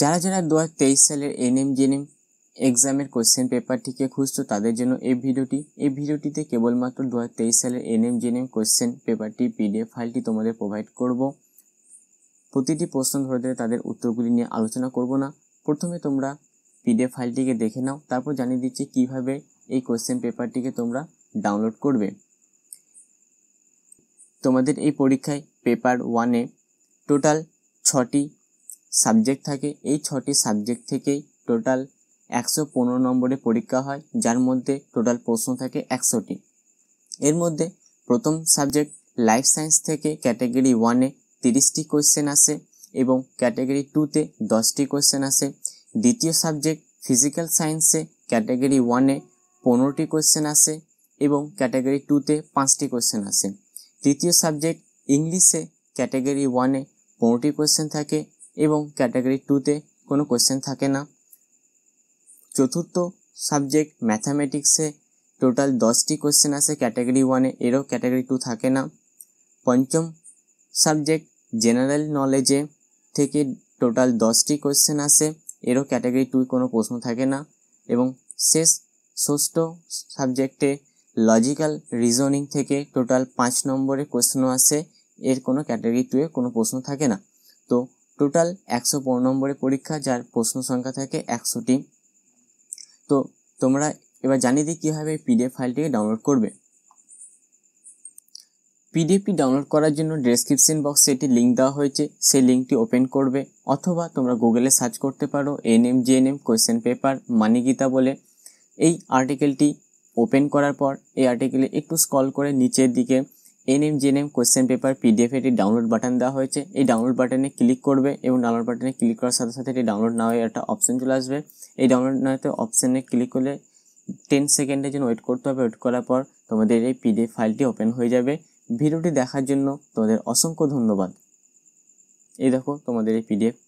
যারা যারা দু সালের এনএম জেনএম এক্সামের কোয়েশ্চেন পেপারটিকে খুঁজছো তাদের জন্য এই ভিডিওটি এই ভিডিওটিতে কেবলমাত্র দু সালের এনএম জেনএম কোশ্চেন পেপারটি পিডিএফ ফাইলটি তোমাদের প্রোভাইড করব প্রতিটি প্রশ্ন ধরে ধরে তাদের উত্তরগুলি নিয়ে আলোচনা করব না প্রথমে তোমরা পিডিএফ ফাইলটিকে দেখে নাও তারপর জানিয়ে দিচ্ছি কিভাবে এই কোয়েশ্চেন পেপারটিকে তোমরা ডাউনলোড করবে তোমাদের এই পরীক্ষায় পেপার ওয়ানে টোটাল ছটি সাবজেক্ট থাকে এই ছটি সাবজেক্ট থেকেই টোটাল একশো পনেরো নম্বরে পরীক্ষা হয় যার মধ্যে টোটাল প্রশ্ন থাকে একশোটি এর মধ্যে প্রথম সাবজেক্ট লাইফ সায়েন্স থেকে ক্যাটাগরি ওয়ানে তিরিশটি কোয়েশ্চেন আসে এবং ক্যাটাগরি টুতে দশটি কোয়েশ্চেন আসে দ্বিতীয় সাবজেক্ট ফিজিক্যাল সায়েন্সে ক্যাটাগরি ওয়ানে পনেরোটি কোয়েশ্চেন আসে এবং ক্যাটাগরি টুতে পাঁচটি কোয়েশ্চেন আসে তৃতীয় সাবজেক্ট ইংলিশে ক্যাটাগরি ওয়ানে পনেরোটি কোয়েশ্চেন থাকে এবং ক্যাটাগরি টুতে কোনো কোশ্চেন থাকে না চতুর্থ সাবজেক্ট ম্যাথামেটিক্সে টোটাল দশটি কোয়েশ্চেন আসে ক্যাটাগরি ওয়ানে এরও ক্যাটাগরি টু থাকে না পঞ্চম সাবজেক্ট জেনারেল নলেজে থেকে টোটাল দশটি কোশ্চেন আসে এরও ক্যাটাগরি টু কোনো প্রশ্ন থাকে না এবং শেষ ষষ্ঠ সাবজেক্টে লজিক্যাল রিজনিং থেকে টোটাল পাঁচ নম্বরে কোশ্চেনও আসে এর কোনো ক্যাটাগরি টুয়ে কোনো প্রশ্ন থাকে না তো টোটাল একশো পনেরো নম্বরের পরীক্ষা যার প্রশ্ন সংখ্যা থাকে একশোটি তো তোমরা এবার জানিয়ে দিই কীভাবে এই পিডিএফ ফাইলটিকে ডাউনলোড করবে পিডিএফটি ডাউনলোড করার জন্য ডেসক্রিপশন বক্সে একটি লিঙ্ক দেওয়া হয়েছে সেই লিঙ্কটি ওপেন করবে অথবা তোমরা গুগলে সার্চ করতে পারো N M G N M question paper মানিগীতা বলে এই আর্টিকেলটি ওপেন করার পর এই আর্টিকেলে একটু স্কল করে নিচের দিকে ANM GNM question paper PDF এটি ডাউনলোড বাটন দেওয়া হয়েছে এই ডাউনলোড বাটনে ক্লিক করবে এবং ডাউনলোড বাটনে ক্লিক করার সাথে সাথে এটি ডাউনলোড না হয়ে একটা অপশন চলে আসবে এই ডাউনলোড না হতে অপশনে ক্লিক করলে টেন সেকেন্ডের জন্য ওয়েট করতে হবে ওয়েট করার পর তোমাদের এই পিডিএফ ফাইলটি ওপেন হয়ে যাবে ভিডিওটি দেখার জন্য তোমাদের অসংখ্য ধন্যবাদ এই দেখো তোমাদের এই পিডিএফ